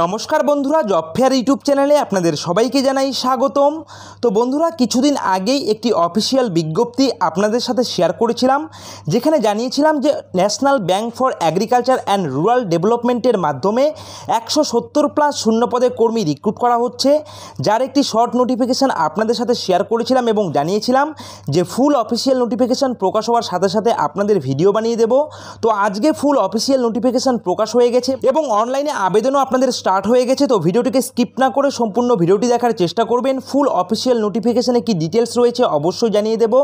নমস্কার বন্ধুরা job fair YouTube চ্যানেলে আপনাদের সবাইকে জানাই স্বাগতম তো বন্ধুরা কিছুদিন আগেই একটি অফিসিয়াল বিজ্ঞপ্তি আপনাদের সাথে শেয়ার করেছিলাম যেখানে জানিয়েছিলাম যে national bank for agriculture and rural ডেভেলপমেন্টের মাধ্যমে একশো সত্তর প্লাস শূন্য পদে কর্মী রিক্রুট করা হচ্ছে যার একটি শর্ট নোটিফিকেশান আপনাদের সাথে শেয়ার করেছিলাম এবং জানিয়েছিলাম যে ফুল অফিসিয়াল নোটিফিকেশান প্রকাশ হওয়ার সাথে সাথে আপনাদের ভিডিও বানিয়ে দেব তো আজকে ফুল অফিসিয়াল নোটিফিকেশান প্রকাশ হয়ে গেছে এবং অনলাইনে আবেদনও আপনাদের স্টার্ট হয়ে গেছে তো ভিডিওটিকে স্কিপ না করে সম্পূর্ণ ভিডিওটি দেখার চেষ্টা করবেন ফুল অফিসিয়াল নোটিফিকেশানে কি ডিটেলস রয়েছে অবশ্যই জানিয়ে দেব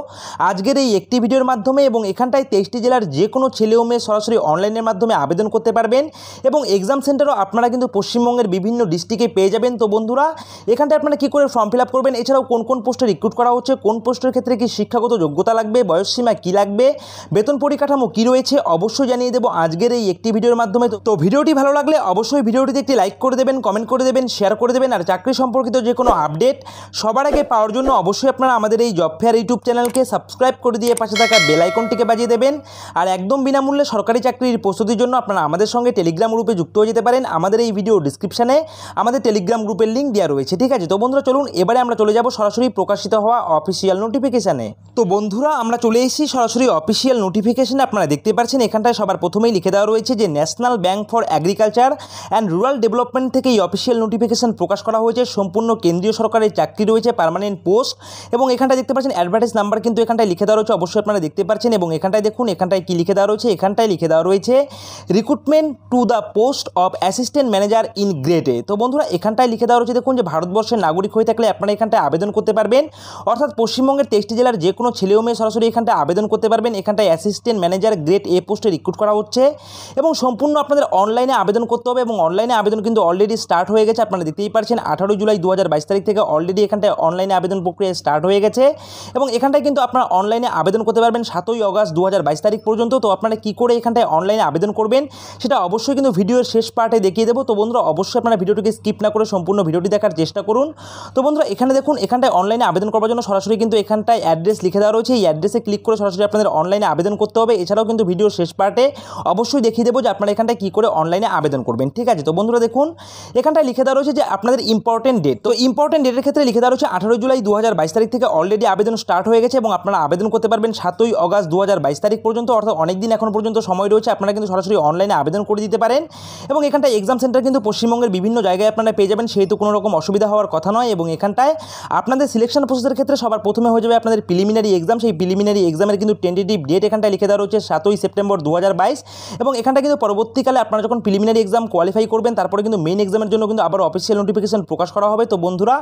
আজকের এই একটি ভিডিওর মাধ্যমে এবং এখানটায় তেইশটি জেলার যে কোনো ছেলে ও মেয়ে সরাসরি অনলাইনের মাধ্যমে আবেদন করতে পারবেন এবং এক্সাম সেন্টারও আপনারা কিন্তু পশ্চিমবঙ্গের বিভিন্ন ডিস্ট্রিক্টে পেয়ে যাবেন তো বন্ধুরা এখানটায় আপনারা কি করে ফর্ম ফিল করবেন এছাড়াও কোন কোন পোস্টে রিক্রুট করা হচ্ছে কোন পোস্টের ক্ষেত্রে কি শিক্ষাগত যোগ্যতা লাগবে বয়সসীমা কি লাগবে বেতন পরিকাঠামো কি রয়েছে অবশ্যই জানিয়ে দেবো আজকের এই একটি ভিডিওর মাধ্যমে তো ভিডিওটি ভালো লাগলে অবশ্যই ভিডিওটি ভিডিওটিতে একটি লাইক করে দেবেন কমেন্ট করে দেবেন শেয়ার করে দেবেন আর চাকরি সম্পর্কিত যে কোনো আপডেট সবার আগে পাওয়ার জন্য অবশ্যই আপনারা আমাদের এই জব ফেয়ার ইউটিউব চ্যানেলকে সাবস্ক্রাইব করে দিয়ে পাশে থাকা বেলাইকনটিকে বাজিয়ে দেবেন আর একদম বিনামূল্যে সরকারি চাকরির প্রস্তুতির জন্য আপনারা আমাদের সঙ্গে টেলিগ্রাম গ্রুপে যুক্ত হয়ে যেতে পারেন আমাদের এই ভিডিও ডিসক্রিপশানে আমাদের টেলিগ্রাম গ্রুপের লিঙ্ক দেওয়া রয়েছে ঠিক আছে তো বন্ধুরা চলুন এবারে আমরা চলে যাব সরাসরি প্রকাশিত হওয়া অফিসিয়াল নোটিফিকেশানে তো বন্ধুরা আমরা চলে এসেছি সরাসরি অফিসিয়াল নোটিফিকেশানে আপনারা দেখতে পাচ্ছেন এখানটায় সবার প্রথমেই লিখে দেওয়া রয়েছে যে national bank for agriculture and rural development থেকে এই অফিসিয়াল নোটিফিকেশান প্রকাশ করা হয়েছে সম্পূর্ণ কেন্দ্রীয় সরকারের চাকরি রয়েছে পারমানেন্ট পোস্ট এবং এখানটা দেখতে পাচ্ছেন অ্যাডভার্টাইজ নাম্বার কিন্তু এখানটায় লিখে দেওয়া রয়েছে অবশ্যই আপনারা দেখতে পাচ্ছেন এবং এখানটায় দেখুন এখানটায় কী লিখে দেওয়া রয়েছে এখানটায় লিখে দেওয়া রয়েছে recruitment to the post of assistant manager in গ্রেটে তো বন্ধুরা এখানটায় লিখে দেওয়া রয়েছে দেখুন যে ভারতবর্ষের নাগরিক হয়ে থাকলে আপনারা এখানটায় আবেদন করতে পারবেন অর্থাৎ পশ্চিমবঙ্গের তেইশটি জেলার যে কোনো ছেলে মেয়ে সরাসরি এখানটায় আবেদন করতে পারবেন এখানটায় অ্যাসিস্ট্যান্ট ম্যানেজার গ্রেড এ পোস্টে রিক্রুট করা হচ্ছে এবং সম্পূর্ণ আপনাদের অনলাইনে আবেদন করতে হবে এবং অনলাইনে অনলাইনে আবেদন কিন্তু অলরেডি স্টার্ট হয়ে গেছে আপনারা দেখতেই পারছেন আঠারো জুলাই দু তারিখ থেকে অলরেডি এখানটায় অনলাইনে আবেদন প্রক্রিয়া স্টার্ট হয়ে গেছে এবং এখানটায় কিন্তু আপনারা অনলাইনে আবেদন করতে পারবেন সাতই অগস্ট দু তারিখ পর্যন্ত তো আপনারা কী করে এখানটায় অনলাইনে আবেদন করবেন সেটা অবশ্যই কিন্তু ভিডিওর শেষ পার্টে দেখিয়ে দেবো তো বন্ধুরা অবশ্যই আপনারা ভিডিওটিকে স্কিপ না করে সম্পূর্ণ ভিডিওটি দেখার চেষ্টা করুন তো বন্ধুরা এখানে দেখুন এখানটায় অনলাইনে আবেদন করার জন্য সরাসরি কিন্তু এখানটায় অ্যাড্রেস লিখে দেওয়া রয়েছে এই অ্যাড্রেসে ক্লিক করে সরাসরি আপনাদের অনলাইনে আবেদন করতে হবে এছাড়াও কিন্তু ভিডিওর শেষ পার্টে অবশ্যই দেখিয়ে দেবো যে আপনারা এখানটায় কী করে অনলাইনে আবেদন করবেন ঠিক আছে তো বন্ধুরা দেখুন এখানটায় লিখে দেওয়া রয়েছে যে আপনাদের ইম্পর্টেন্ট ডেট তো ইম্পর্টেন্ট ডেটের ক্ষেত্রে লিখে দেওয়া রয়েছে আঠারোই জুলাই দু তারিখ থেকে অলরেডি আবেদন স্টার্ট হয়ে গেছে এবং আপনারা আবেদন করতে পারবেন সাতই অগাস্ট দু তারিখ পর্যন্ত অর্থাৎ অনেক দিন এখন পর্যন্ত সময় রয়েছে আপনারা কিন্তু সরাসরি অনলাইনে আবেদন করে দিতে পারেন এবং এখানটায় এক্সাম সেন্টার কিন্তু পশ্চিমবঙ্গের বিভিন্ন জায়গায় আপনারা পেয়ে যাবেন সেহেতু কোনো রকম অসুবিধা হওয়ার কথা নয় এবং এখানটায় আপনাদের সিলেকশন প্রসেসের ক্ষেত্রে সবার প্রথমে হয়ে যাবে আপনাদের প্রিলিমিনারি এক্সাম সেই প্রিলিমিনারি এক্সামের কিন্তু টেন্টেটিভ ডেট এখানটায় লিখে দেওয়া রয়েছে সাতই সেপ্টেম্বর দু এবং এখানটা কিন্তু পরবর্তীকালে আপনারা যখন প্রিলিমিনারি এক্সাম কোয়ালিফাই করবেন দেবেন তারপরে কিন্তু মেন এক্সামের জন্য কিন্তু আবার অফিসিয়াল নোটিফিকেশান প্রকাশ করা হবে তো বন্ধুরা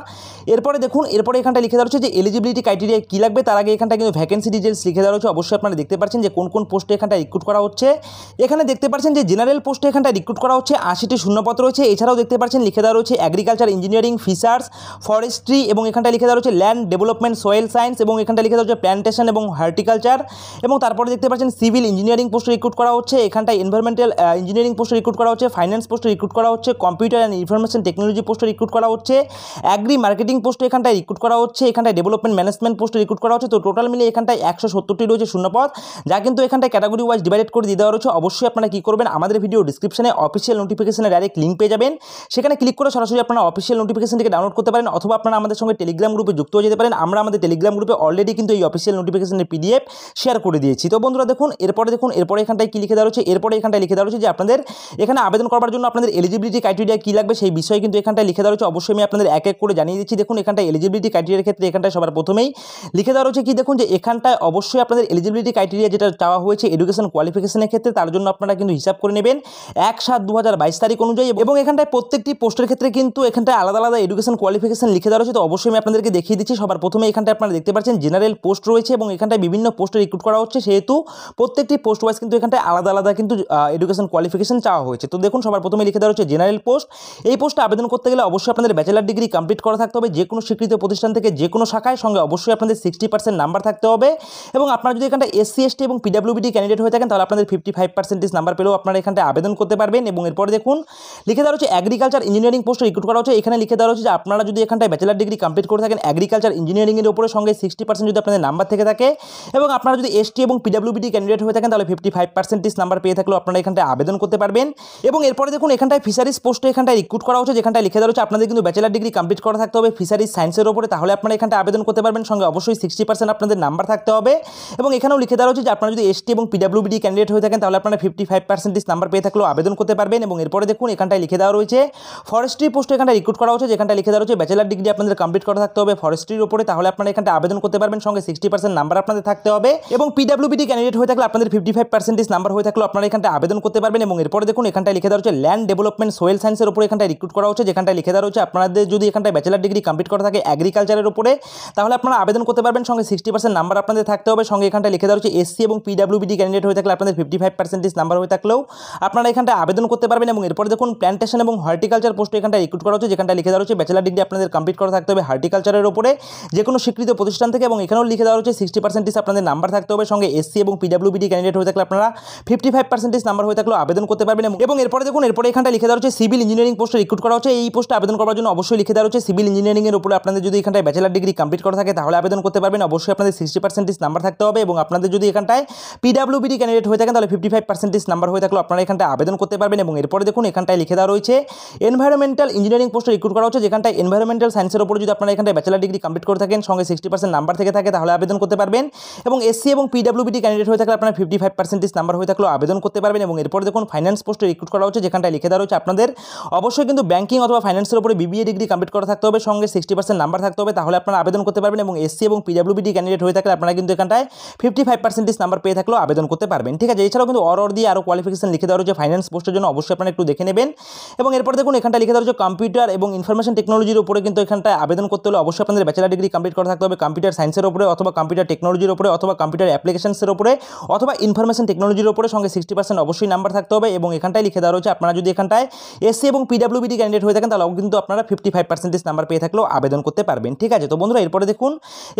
এরপরে দেখুন এরপরে এখানটা লিখে দেওয়া রয়েছে যে এলিজিবিলিটি ক্রাইটেরিয়া কী লাগবে তার আগে এখানটা কিন্তু ভ্যাকেন্সি ডিটেলস লিখে দেওয়া হচ্ছে অবশ্যই আপনারা দেখতে পাচ্ছেন যে কোন কোন পোস্টে এখানটা রিক্রুট করা হচ্ছে এখানে দেখতে পাচ্ছেন যে জেনারেল পোস্টে এখানটা রিক্রুট করা হচ্ছে আশিটি শূন্যপত্র রয়েছে এছাড়াও দেখতে পাচ্ছেন লিখে দেওয়া রয়েছে অ্যাগ্রিকালচার ইঞ্জিনিয়ারিং ফিশার্স ফরেস্ট্রি এবং এখানটা লিখে দেওয়া রয়েছে ল্যান্ড ডেভেলপমেন্ট সয়েল সায়েন্স এবং এখানটা লিখে দেওয়া হচ্ছে প্ল্যান্টেশন এবং হার্টিকালচার এবং তারপরে দেখতে পাচ্ছেন সিভিল ইঞ্জিনিয়ারিং পোস্টে রিক্রুট করা হচ্ছে এখানটা এনভারমেন্টাল ইঞ্জিনিয়ারিং পোস্টে রিক্রুট করা হচ্ছে ফাইন্যান্স পোস্টে রিক্রুট করা করা হচ্ছে কম্পিউটার অ্যান্ড ইনফরমেশন টেকনোলজি পোস্টে রিক্রুট করা হচ্ছে অ্যাগ্রি মার্কেটিং পোস্টে এখানটায় রিক্রুট করা হচ্ছে এখানটায় ডেভেলপমেন্ট ম্যানেজমেন্ট পোস্টে রিক্রুট করা হচ্ছে তো টোটাল মিলে এখানটায় একশো সত্তরটি রয়েছে শূন্যপথ যা কিন্তু এখানটায় ক্যাটাগরি ওয়াইজ ডিভাইডেড করে দিয়ে দেওয়া রয়েছে অবশ্যই আপনারা কী করবেন আমাদের ভিডিও ডিসক্রিপশনে অফিসিয়াল নোটিফিকেশনে ডাইরেক্ট লিঙ্ক পেয়ে যাবেন সেখানে ক্লিক করে সরাসরি আপনারা অফিসিয়াল থেকে ডাউনলোড করতে পারেন অথবা আপনারা আমাদের সঙ্গে টেলিগ্রাম গ্রুপে যুক্ত হয়ে যেতে পারেন আমরা আমাদের টেলিগ্রাম গ্রুপে অলরেডি কিন্তু এই অফিসিয়াল নোটিফিকেশনের পিডিএফ শেয়ার করে দিয়েছি তো বন্ধুরা দেখুন এরপরে দেখুন এরপরে এখানটায় কী লিখে দেওয়া রয়েছে এরপরে এখানটায় লিখে দেওয়া রয়েছে যে আপনাদের এখানে আবেদন করার জন্য আপনাদের এলিজিবিলিটি ক্রাইটেরিয়া কী লাগবে সেই বিষয়ে কিন্তু এখানটায় লিখে দেওয়া হচ্ছে অবশ্যই আমি আপনাদের এক এক করে জানিয়ে দিচ্ছি দেখুন এখানটায় এলিজিবিলিটি ক্রাইটেরিয়ার ক্ষেত্রে এখানটায় সবার প্রথমেই লিখে দেওয়া রয়েছে কি দেখুন যে এখানটায় অবশ্যই আপনাদের এলিজিবিলিটি ক্রাইটেরিয়া যেটা চাওয়া হয়েছে এডুকেশন কোয়ালিফিকেশনের ক্ষেত্রে তার জন্য আপনারা কিন্তু হিসাব করে নেবেন এক সাত দু তারিখ অনুযায়ী এবং এখানটায় প্রত্যেকটি পোস্টের ক্ষেত্রে কিন্তু এখানটায় আলাদা আলাদা এডুকেশন কোয়ালিফিকেশন লিখে দেওয়া হচ্ছে তো অবশ্যই আমি আপনাদেরকে দেখিয়ে দিচ্ছি সবার প্রথমে এখানটা আপনারা দেখতে পাচ্ছেন জেনারেল পোস্ট রয়েছে এবং এখানটায় বিভিন্ন পোস্টে রিক্রুট করা হচ্ছে সেহেতু প্রত্যেকটি পোস্ট ওয়াইজ কিন্তু এখানটায় আলাদা আলাদা কিন্তু এডুকেশন কোয়ালিফিকেশন চাওয়া হয়েছে তো দেখুন সবার প্রথমে লিখে দেওয়া হচ্ছে জেনারেল পোস্ট এই পোস্টে আবেদন করতে গেলে অবশ্যই আপনাদের ব্যাচেলার ডিগ্রি কমপ্লিট করা থাকতে হবে যে কোনো স্বীকৃত প্রতিষ্ঠান থেকে যে কোনো শাখায় সঙ্গে অবশ্যই আপনাদের সিক্সটি পার্সেন্ট নাম্বার থাকতে হবে এবং আপনারা যদি এখানটা এসসি এসটি এবং পিডাব্লিউবিডি ক্যান্ডিডেট হয়ে থাকেন তাহলে আপনাদের ফিফটি ফাইভ পার্সেন্টেজ নাম্বার পেলেও আপনারা এখানটা আবেদন করতে পারবেন এবং এরপরে দেখুন লিখে দেওয়া হচ্ছে অ্যাগ্রিকালচার ইঞ্জিনিয়ারিং পোস্ট রিক্রুট করা হচ্ছে এখানে লিখে দেওয়া হচ্ছে যে আপনারা যদি এখানটায় ব্যাচেলার ডিগ্রি কমপ্লিট করে থাকেন অ্যাগ্রিকালচার ইঞ্জিনিয়ারিংয়ের উপরে সঙ্গে সিক্সটি পার্সেন্ট যদি আপনাদের নাম্বার থেকে থাকে এবং আপনারা যদি এসটি এবং পিডাব্লিউবিডি ক্যান্ডিডেট হয়ে থাকেন তাহলে ফিফটি ফাইভ পার্সেন্টেজ নাম্বার পেয়ে থাকলেও আপনারা এখানটায় আবেদন করতে পারবেন এবং এরপরে দেখুন এখানটায় ফিশারিজ পোস্টে এখানটায় রিক্রুট করা হচ্ছে যেখানটায় লিখে দেওয়া হচ্ছে আপনাদের কিন্তু ব্যাচেলার ডিগ্রি কমপ্লিট করা থাকতে হবে ফিশারিজ সায়েন্সের ওপরে তাহলে আপনারা এখানটা আবেদন করতে পারবেন সঙ্গে অবশ্যই সিক্সটি পার্সেন্ট আপনাদের নাম্বার থাকতে হবে এবং এখানেও লিখে দেওয়া হচ্ছে যে আপনারা যদি এসটি এবং পিডাব্লিউবিডি ক্যান্ডিডেট হয়ে থাকেন তাহলে আপনারা ফিফটি ফাইভ পার্সেন্টেজ নাম্বার পেয়ে থাকলেও আবেদন করতে পারবেন এবং এরপরে দেখুন এখানটায় লিখে দেওয়া রয়েছে ফরেস্ট্রি পোস্টে এখানটা রিক্রুট করা হচ্ছে যেখানটা লিখে দেওয়া হচ্ছে ব্যাচেলার ডিগ্রি আপনাদের কমপ্লিট করা থাকতে হবে ফরেস্ট্রির ওপরে তাহলে আপনারা এখানটা আবেদন করতে পারবেন সঙ্গে সিক্সটি পার্সেন্ট নাম্বার আপনাদের থাকতে হবে এবং পিডাব্লিউবিডি ক্যান্ডিডেট হয়ে থাকলে আপনাদের ফিফটি ফাইভ পার্সেন্টেজ নাম্বার হয়ে থাকলেও আপনারা এখানটা আবেদন করতে পারবেন এবং এরপরে দেখুন এখানটায় লিখে দেওয়া হচ্ছে ল্যান্ড ডেভেলপ ডেভেলপমেন্ট সোয়েল সায়েন্সের উপরে এখানটায় রিক্রুট করা হচ্ছে যেখানটায় লিখে দেওয়া রয়েছে আপনাদের যদি এখানটায় ব্যাচেলার ডিগ্রি কমপ্লিট করা থাকে অ্যাগ্রিকালচারের উপরে তাহলে আপনারা আবেদন করতে পারবেন সঙ্গে সিক্সটি পার্সেন্ট নাম্বার আপনাদের থাকতে হবে সঙ্গে এখানটায় লিখে দেওয়া রয়েছে এসসি এবং পিডাব্লিউবিডি ক্যান্ডিডেট হয়ে থাকলে আপনাদের ফিফটি ফাইভ পার্সেন্টেজ নাম্বার হয়ে থাকলেও আপনারা এখানটায় আবেদন করতে পারবেন এবং এরপরে দেখুন প্ল্যান্টেশন এবং হার্টিকালচার পোস্ট এখানটায় রিক্রুট করা হচ্ছে যেখানটা লিখে দেওয়া হচ্ছে ব্যাচেলার ডিগ্রি আপনাদের কমপ্লিট করা থাকতে হবে হার্টিকালচারের উপরে যে কোনো স্বীকৃত প্রতিষ্ঠান থেকে এবং এখানেও লিখে দেওয়া হচ্ছে সিক্সটি পার্সেন্টেজ আপনাদের নাম্বার থাকতে হবে সঙ্গে এসসি এবং পিডাব্লিউবিডি ক্যান্ডিডেট হয়ে থাকলে আপনারা ফিফটি ফাইভ পার্সেন্টেজ নাম্বার হয়ে থাকলেও আবেদন করতে পারবেন এবং এরপরে দেখুন এরপরে এখানটা লিখে দেওয়া হচ্ছে সিভিল ইঞ্জিনিয়ারিং পোস্টে রিক্রুট করা হচ্ছে এই পোস্টে আবেদন করার জন্য অবশ্যই লিখে দেওয়া হচ্ছে সিভিল ইঞ্জিনিয়ারিংয়ের উপরে আপনাদের যদি এখানটায় ব্যাচেলার ডিগ্রি কমপ্লিট করা থাকে তাহলে আবেদন করতে পারবেন অবশ্যই আপনাদের সিক্সটি পার্সেন্টেজ নাম্বার থাকতে হবে এবং আপনাদের যদি এখানটায় পিডাব্লিউবিডি ক্যান্ডিডেট হয়ে থাকেন তাহলে ফিফটি ফাইভ পার্সেন্টেজ নাম্বার হয়ে থাকলে আপনারা এখানটায় আবেদন করতে পারবেন এবং এরপরে দেখুন এখানটায় লিখে দেওয়া রয়েছে এনভায়রনমেন্টাল ইঞ্জিনিয়ারিং পোস্টে রিক্রুট করা হচ্ছে যেখানটায় এনভায়রনমেন্টাল সায়েন্সের উপরে যদি আপনারা এখানটায় ব্যাচেলার ডিগ্রি কমপ্লিট করে থাকেন সঙ্গে সিক্সটি পার্সেন্ট নাম্বার থেকে থাকে তাহলে আবেদন করতে পারবেন এবং এসসি এবং পিডাব্লিউবিডি ক্যান্ডিডেট হয়ে থাকলে আপনারা ফিফটি ফাইভ পার্সেন্টেজ নাম্বার হয়ে থাকলে আবেদন করতে পারবেন এবং এরপরে দেখুন ফাইন্যান্স পোস্টে রিক্রুট করা হচ্ছে যেখানটায় লিখে দেওয়া হচ্ছে আপনাদের অবশ্যই কিন্তু ব্যাঙ্কিং অথবা ফাইন্যান্সের উপরে বিবিএ ডিগ্রি কমপ্লিট করা থাকতে হবে সঙ্গে সিক্সটি পার্সেন্ট নাম্বার থাকতে হবে তাহলে আপনারা আবেদন করতে পারবেন এবং এসসি এবং পিডাব্লিউবিডি ক্যান্ডিডেট হয়ে থাকলে আপনারা কিন্তু এখানটায় ফিফটি ফাইভ পার্সেন্টেজ নাম্বার পেয়ে থাকলেও আবেদন করতে পারবেন ঠিক আছে এছাড়াও কিন্তু অর দিয়ে আরও কোয়ালিফিকেশন লিখে দেওয়া হচ্ছে ফাইন্যান্স পোস্টের জন্য অবশ্যই আপনারা একটু দেখে নেবেন এবং এরপর দেখুন এখানটা লিখে দেওয়া হচ্ছে কম্পিউটার এবং ইনফরমেশন টেকনোলজির উপরে কিন্তু এখানটায় আবেদন করতে হলে অবশ্যই আপনাদের ব্যাচেলার ডিগ্রি কমপ্লিট করা থাকতে হবে কম্পিউটার সায়েন্সের উপরে অথবা কম্পিউটার টেকনোলজির উপরে অথবা কম্পিউটার অ্যাপ্লিকেশনসের উপরে অথবা ইনফরমেশন টেকনোলজির উপরে সঙ্গে সিক্সটি পার্সেন্ট অবশ্যই নাম্বার থাকতে হবে এবং এখানটায় লিখে দেওয়া হচ্ছে আপনারা যদি এখানটায় যারা এসসি এবং পিডাব্লিউবিডি ক্যান্ডিডেট হয়ে থাকেন তাহলে কিন্তু আপনারা ফিফটি ফাইভ পার্সেন্টেজ নাম্বার পেয়ে থাকলেও আবেদন করতে পারবেন ঠিক আছে তো বন্ধুরা এরপরে দেখুন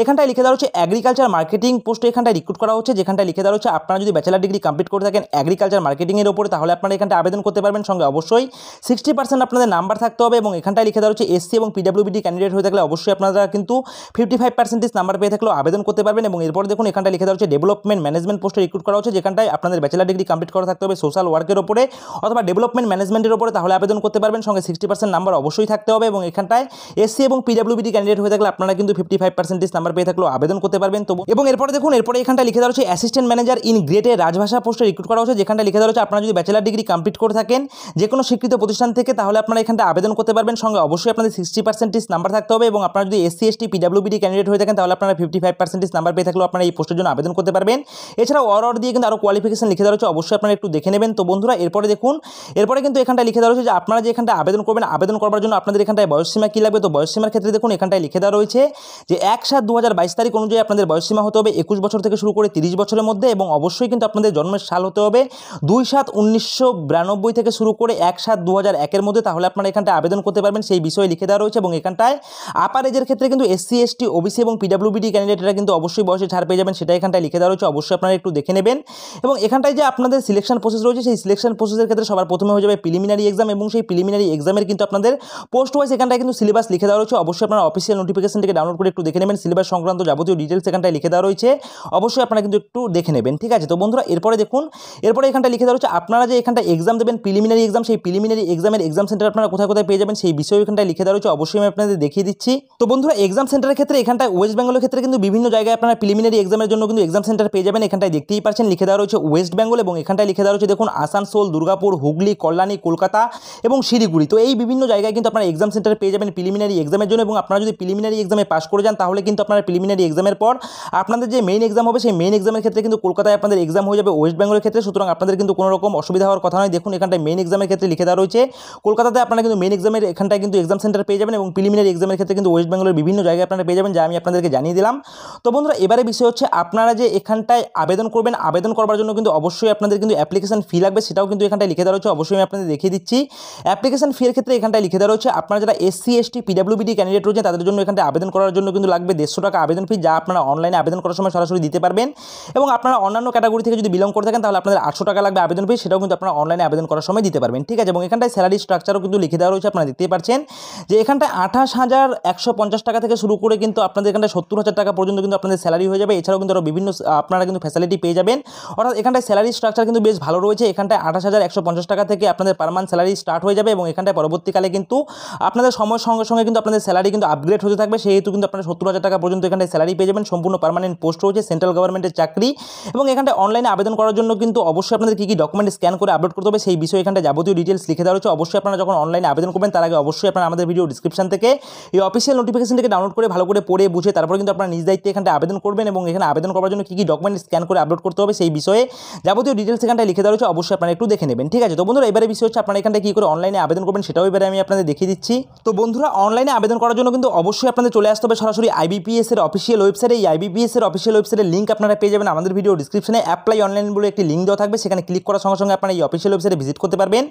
এখানটায় লিখে দেওয়া হচ্ছে অ্যাগ্রিকালচার মার্কেটিং পোস্টে এখানটায় রিক্রুট করা হচ্ছে যেখানটা লিখে দেওয়া হচ্ছে আপনারা যদি ব্যাচেলার ডিগ্রি কমপ্লিট করে থাকেন অ্যাগ্রিকালচার মার্কেটিংয়ের ওপরে তাহলে আপনারা এখানটা আবেদন করতে পারবেন সঙ্গে অবশ্যই সিক্সটি পার্সেন্ট আপনাদের নাম্বার থাকতে হবে এবং এখানটায় লিখে দেওয়া হচ্ছে এসসি এবং পিডাব্লিউবিডি ক্যান্ডিডেট হয়ে থাকলে অবশ্যই আপনারা কিন্তু ফিফটি ফাইভ পার্সেন্টেজ নাম্বার পেয়ে থাকলেও আবেদন করতে পারবেন এবং এরপর দেখুন এখানটা লিখে দেওয়া হচ্ছে ডেভেলপমেন্ট ম্যানেজমেন্ট পোস্টে রিক্রুট করা হচ্ছে যেখানটায় আপনাদের ব্যাচেলার ডিগ্রি কমপ্লিট করা থাকতে হবে সোশ্যাল ওয়ার্কের ওপরে অথবা ডেভেলপমেন্ট ম্যানেজমেন্টের ক্যান্ডিডেটের উপরে তাহলে আবেদন করতে পারবেন সঙ্গে সিক্সটি পার্সেন্ট নাম্বার অবশ্যই থাকতে হবে এবং এখানটায় এসসি এবং পিডাব্লিউবিডি ক্যান্ডিডেট হয়ে থাকলে আপনারা কিন্তু ফিফটি ফাইভ পার্সেন্টেজ নাম্বার পেয়ে থাকলেও আবেদন করতে পারবেন তবু এবং এরপরে দেখুন এরপরে এখানটা লিখে দেওয়া হচ্ছে অ্যাসিস্ট্যান্ট ম্যানেজার ইন গ্রেটে রাজভাষা পোস্টে রিক্রুট করা হচ্ছে যেখানটা লিখে দেওয়া হচ্ছে আপনারা যদি ব্যাচেলার ডিগ্রি কমপ্লিট করে থাকেন যে কোনো স্বীকৃত প্রতিষ্ঠান থেকে তাহলে আপনারা এখানটা আবেদন করতে পারবেন সঙ্গে অবশ্যই আপনাদের সিক্সটি পার্সেন্টেজ নাম্বার থাকতে হবে এবং আপনারা যদি এসসি এসটি পিডাব্লিউবিডি ক্যান্ডিডেট হয়ে থাকেন তাহলে আপনারা ফিফটি ফাইভ পার্সেন্টেজ নাম্বার পেয়ে থাকলেও আপনারা এই পোস্টের জন্য আবেদন করতে পারবেন এছাড়াও অর দিয়ে কিন্তু আরও কোয়ালিফিকেশন লিখে দেওয়া হচ্ছে অবশ্যই আপনারা একটু দেখে নেবেন তো বন্ধুরা এরপরে দেখুন এরপরে কিন্তু এখানটা এখানটায় লিখে দেওয়া রয়েছে যে আপনারা যে এখানটা আবেদন করবেন আবেদন করার জন্য আপনাদের এখানটায় বয়সসীমা কী লাগবে তো বয়সসীমার ক্ষেত্রে দেখুন এখানটায় লিখে দেওয়া রয়েছে যে এক সাত দু তারিখ অনুযায়ী আপনাদের বয়সসীমা হতে হবে একুশ বছর থেকে শুরু করে তিরিশ বছরের মধ্যে এবং অবশ্যই কিন্তু আপনাদের জন্মের সাল হতে হবে দুই সাত উনিশশো থেকে শুরু করে এক সাত দু একের মধ্যে তাহলে আপনারা এখানটায় আবেদন করতে পারবেন সেই বিষয়ে লিখে দেওয়া রয়েছে এবং এখানটায় আপার এজের ক্ষেত্রে কিন্তু এসসি এসটি ওবিসি এবং পিডাব্লিউবিডি ক্যান্ডিডেটরা কিন্তু অবশ্যই বয়সে ছাড় পেয়ে যাবেন সেটা এখানটায় লিখে দেওয়া রয়েছে অবশ্যই আপনারা একটু দেখে নেবেন এবং এখানটায় যে আপনাদের সিলেকশন প্রসেস রয়েছে সেই সিলেকশন প্রসেসের ক্ষেত্রে সবার প্রথমে হয়ে যাবে প্রিলিমিনারি এক্সাম এবং সেই প্রিলিমিনারি এক্সামের কিন্তু আপনাদের পোস্ট ওয়াইজ এখানটায় কিন্তু সিলেবাস লিখে দেওয়া রয়েছে অবশ্যই আপনারা অফিসিয়াল নোটিফিকেশন থেকে ডাউনলোড করে একটু দেখে নেবেন সিলেবাস সংক্রান্ত যাবতীয় ডিটেলস এখানটায় লিখে দেওয়া রয়েছে অবশ্যই আপনারা কিন্তু একটু দেখে নেবেন ঠিক আছে তো বন্ধুরা এরপরে দেখুন এরপরে এখানটা লিখে দেওয়া রয়েছে আপনারা যে এখানটা এক্সাম দেবেন প্রিলিমিনারি এক্সাম সেই প্রিলিমিনারি এক্সামের এক্সাম সেন্টার আপনারা কোথায় কোথায় পেয়ে যাবেন সেই বিষয়ে এখানটায় লিখে দেওয়া রয়েছে অবশ্যই আমি আপনাদের দেখিয়ে দিচ্ছি তো বন্ধুরা এক্সাম সেন্টারের ক্ষেত্রে এখানটায় ওয়েস্ট বেঙ্গলের ক্ষেত্রে কিন্তু বিভিন্ন জায়গায় আপনারা প্রিলিমিনারি এক্সামের জন্য কিন্তু এক্সাম সেন্টার পেয়ে যাবেন এখানটায় দেখতেই পাচ্ছেন লিখে দেওয়া রয়েছে ওয়েস্ট বেঙ্গল এবং এখানটায় লিখে দেওয়া রয়েছে দেখুন আসানসোল দুর্গাপুর হুগলি কল্যাণী কলকাতা এবং শিলিগুড়ি তো এই বিভিন্ন জায়গায় কিন্তু আপনারা এক্সাম সেন্টারে পেয়ে যাবেন প্রিলিমিনারি এক্সামের জন্য এবং আপনারা যদি প্রিলিমিনারি এক্সামে পাস করে যান তাহলে কিন্তু আপনারা প্রিলিমিনারি এক্সামের পর আপনাদের যে মেইন এক্সাম হবে সেই মেইন এক্সামের ক্ষেত্রে কিন্তু কলকাতায় আপনাদের এক্সাম হয়ে যাবে ওয়েস্ট বেঙ্গলের ক্ষেত্রে সুতরাং আপনাদের কিন্তু কোনো রকম অসুবিধা হওয়ার কথা নয় দেখুন এখানটায় মেইন এক্সামের ক্ষেত্রে লিখে দেওয়া রয়েছে কলকাতাতে আপনারা কিন্তু মেইন এক্সামের এখানটায় কিন্তু এক্সাম সেন্টার পেয়ে যাবেন এবং প্রিলিমিনারি এক্সামের ক্ষেত্রে কিন্তু ওয়েস্ট বেঙ্গলের বিভিন্ন জায়গায় আপনারা পেয়ে যাবেন যা আমি আপনাদেরকে জানিয়ে দিলাম তো বন্ধুরা এবারে বিষয় হচ্ছে আপনারা যে এখানটায় আবেদন করবেন আবেদন করবার জন্য কিন্তু অবশ্যই আপনাদের কিন্তু অ্যাপ্লিকেশন ফি লাগবে সেটাও কিন্তু এখানটায় লিখে দেওয়া রয়েছে অবশ্যই আমি আপনাদের দেখিয়ে দিচ্ছি অ্যাপ্লিকেশন ফির ক্ষেত্রে এখানটায় লিখে দেওয়া রয়েছে আপনারা যারা এসসি এসটি পিডাব্লিউবিডি ক্যান্ডিডেট রয়েছে তাদের জন্য এখানটা আবেদন করার জন্য কিন্তু লাগবে দেড়শো টাকা আবেদন ফি যা আপনারা অনলাইনে আবেদন করার সময় সরাসরি দিতে পারবেন এবং আপনারা অন্যান্য ক্যাটাগরি থেকে যদি বিলং করে থাকেন তাহলে আপনাদের আটশো টাকা লাগবে আবেদন ফি সেটাও কিন্তু আপনারা অনলাইনে আবেদন করার সময় দিতে পারবেন ঠিক আছে এবং এখানটায় স্যালারি স্ট্রাকচারও কিন্তু লিখে দেওয়া রয়েছে আপনারা দেখতেই পাচ্ছেন যে এখানটায় আঠাশ হাজার একশো পঞ্চাশ টাকা থেকে শুরু করে কিন্তু আপনাদের এখানটায় সত্তর হাজার টাকা পর্যন্ত কিন্তু আপনাদের স্যালারি হয়ে যাবে এছাড়াও কিন্তু আরও বিভিন্ন আপনারা কিন্তু ফ্যাসিলিটি পেয়ে যাবেন অর্থাৎ এখানটায় স্যালারি স্ট্রাকচার কিন্তু বেশ ভালো রয়েছে এখানটায় আঠাশ হাজার একশো পঞ্চাশ টাকা থেকে আপনাদের মান্থ স্যালারি স্টার্ট হয়ে যাবে এবং এখানটায় পরবর্তীকালে কিন্তু আপনাদের সময়ের সঙ্গে সঙ্গে কিন্তু আপনাদের স্যালারি কিন্তু আপগ্রেড হতে থাকবে সেহেতু কিন্তু আপনারা সত্তর হাজার টাকা পর্যন্ত এখানে স্যালারি পেয়ে যাবেন সম্পূর্ণ পারমানেন্ট পোস্ট রয়েছে সেন্ট্রাল গভর্নমেন্টের চাকরি এবং এখানটায় অনলাইনে আবেদন করার জন্য কিন্তু অবশ্যই আপনাদের কী কী ডকুমেন্ট স্ক্যান করে আপলোড করতে হবে সেই বিষয়ে এখানটা যাবতীয় ডিটেলস লিখে দেওয়া রয়েছে অবশ্যই আপনারা যখন অনলাইনে আবেদন করবেন তার আগে অবশ্যই আপনারা আমাদের ভিডিও ডিসক্রিপশন থেকে এই অফিসিয়াল থেকে ডাউনলোড করে ভালো করে পড়ে বুঝে তারপর কিন্তু আপনারা নিজ দায়িত্বে এখানটা আবেদন করবেন এবং এখানে আবেদন করার জন্য কী কী ডকুমেন্ট স্ক্যান করে আপলোড করতে হবে সেই বিষয়ে যাবতীয় ডিটেলস এখানটায় লিখে দেওয়া রয়েছে অবশ্যই আপনারা একটু দেখে নেবেন ঠিক আছে তো বন্ধুরা এবারে বিষয় হচ্ছে আপনারা এখান কী করে অনলাইনে আবেদন করবেন সেটাও এবারে আমি আপনাদের দেখিয়ে দিচ্ছি তো বন্ধুরা অনলাইনে আবেদন করার জন্য কিন্তু অবশ্যই আপনাদের চলে আসতে হবে সরাসরি আইবিপিএস এর অফিসিয়াল ওয়েবসাইটে এই আইবিপিএস এর অফিসিয়াল ওয়েবসাইটের লিঙ্ক আপনারা পেয়ে যাবেন আমাদের ভিডিও ডিসক্রিপশনে অ্যাপ্লাই অনলাইন বলে একটি লিঙ্ক দেওয়া থাকবে সেখানে ক্লিক করার সঙ্গে সঙ্গে আপনারা এই অফিসিয়াল ওয়েবসাইটে ভিজিট করতে পারবেন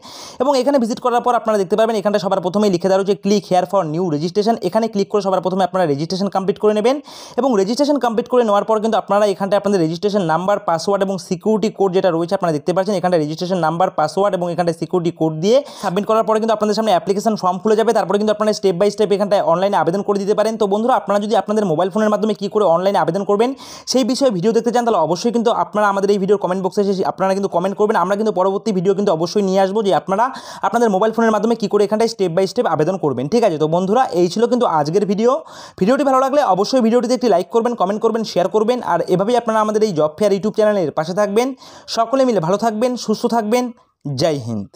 এবং এখানে ভিজিট করার পর আপনারা দেখতে পারবেন এখানটা সবার প্রথমে লিখে দেওয়া হচ্ছে click here for new registration এখানে ক্লিক করে সবার প্রথমে আপনারা রেজিস্ট্রেশন কমপ্লিট করে নেবেন এবং রেজিস্ট্রেশন কমপ্লিট করে নেওয়ার পর কিন্তু আপনারা এখানটা আপনাদের রেজিস্ট্রেশন নাম্বার পাসওয়ার্ড এবং সিকিউরিটি কোড যেটা রয়েছে আপনারা দেখতে পাচ্ছেন এখানটা রেজিস্ট্রেশন নাম্বার পাসওয়ার্ড এবং এখানটা সিকিউরিটি কোড দিয়ে সাবমিট করার পরে কিন্তু আপনাদের সামনে অ্যাপ্লিকেশন ফর্ম খুলে যাবে তারপরে কিন্তু আপনারা স্টেপ বাই স্টেপ এখানটায় অনলাইনে আবেদন করে দিতে পারেন তো বন্ধুরা আপনারা যদি আপনাদের মোবাইল ফোনের মাধ্যমে কী করে অনলাইনে আবেদন করবেন সেই বিষয়ে ভিডিও দেখতে চান তাহলে অবশ্যই কিন্তু আপনারা আমাদের এই ভিডিওর কমেন্ট বক্সে এসে আপনারা কিন্তু কমেন্ট করবেন আমরা কিন্তু পরবর্তী ভিডিও কিন্তু অবশ্যই নিয়ে আসবো যে আপনারা আপনাদের মোবাইল ফোনের মাধ্যমে কী করে এখানটায় স্টেপ বাই স্টেপ আবেদন করবেন ঠিক আছে তো বন্ধুরা এই ছিল কিন্তু আজকের ভিডিও ভিডিওটি ভালো লাগলে অবশ্যই ভিডিওটিতে একটি লাইক করবেন কমেন্ট করবেন শেয়ার করবেন আর এভাবেই আপনারা আমাদের এই জব ফেয়ার ইউটিউব চ্যানেলের পাশে থাকবেন সকলে মিলে ভালো থাকবেন সুস্থ থাকবেন জয় হিন্দ